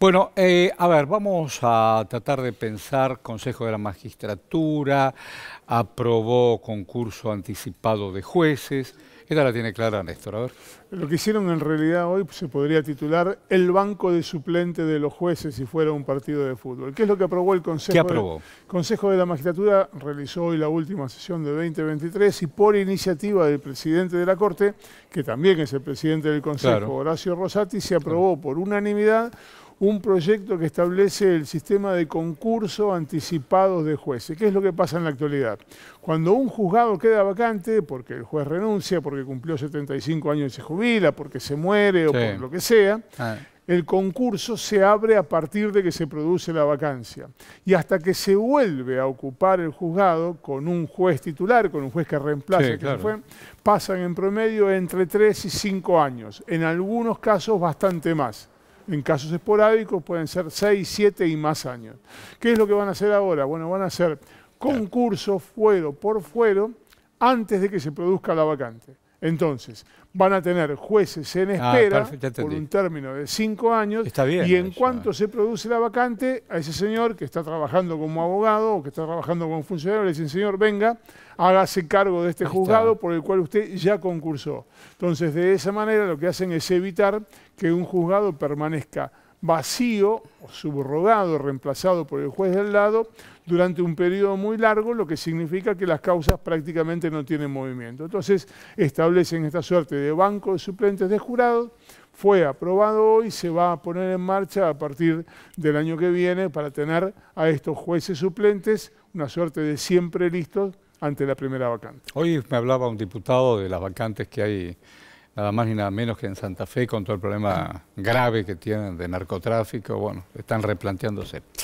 Bueno, eh, a ver, vamos a tratar de pensar Consejo de la Magistratura, aprobó concurso anticipado de jueces. Esta la tiene clara Néstor, a ver. Lo que hicieron en realidad hoy se podría titular el banco de suplente de los jueces si fuera un partido de fútbol. ¿Qué es lo que aprobó el Consejo? ¿Qué aprobó? Consejo de la Magistratura realizó hoy la última sesión de 2023 y por iniciativa del presidente de la Corte, que también es el presidente del Consejo, Horacio Rosati, se aprobó por unanimidad un proyecto que establece el sistema de concurso anticipado de jueces. ¿Qué es lo que pasa en la actualidad? Cuando un juzgado queda vacante, porque el juez renuncia, porque cumplió 75 años y se jubila, porque se muere o por lo que sea, ah. el concurso se abre a partir de que se produce la vacancia. Y hasta que se vuelve a ocupar el juzgado con un juez titular, con un juez que reemplaza, fue, pasan en promedio entre 3 y 5 años, en algunos casos bastante más. En casos esporádicos pueden ser 6, 7 y más años. ¿Qué es lo que van a hacer ahora? Bueno, van a hacer concurso fuero por fuero antes de que se produzca la vacante. Entonces, van a tener jueces en ah, espera por un término de cinco años. y en cuanto se produce la vacante, a ese señor que está trabajando como abogado o que está trabajando como funcionario, le dicen, señor, venga, hágase cargo de este juzgado por el cual usted ya concursó. Entonces, de esa manera lo que hacen es evitar que un juzgado permanezca vacío, subrogado, reemplazado por el juez del lado, durante un periodo muy largo, lo que significa que las causas prácticamente no tienen movimiento. Entonces, establecen esta suerte de banco de suplentes de jurado, fue aprobado hoy, se va a poner en marcha a partir del año que viene para tener a estos jueces suplentes una suerte de siempre listos ante la primera vacante. Hoy me hablaba un diputado de las vacantes que hay nada más ni nada menos que en Santa Fe, con todo el problema grave que tienen de narcotráfico, bueno, están replanteándose.